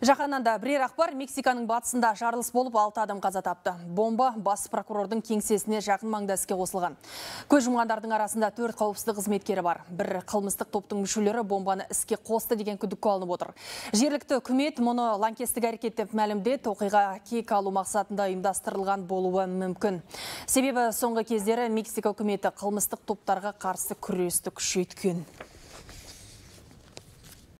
да бірер ақпар Мексиканың батысында жарылыс болып алты адам қаза тапты. Бомба бас прокурордың кеңсесіне жақын маңда іске қосылған. Көз жұмғандардың арасында төрт қауіпсіздік қызметкері бар. Бір қылмыстық топтың мүшелері бомбаны іске қосты деген күдікке алынып отыр. Жерлікті үкімет мұны лаңкестік әрекет деп мәлімде оқиға кек алу мақсатында ұйымдастырылған болуы мүмкін. Себебі соңғы кездері Мексика үкіметі қылмыстық топтарға қарсы күресті күшейткен.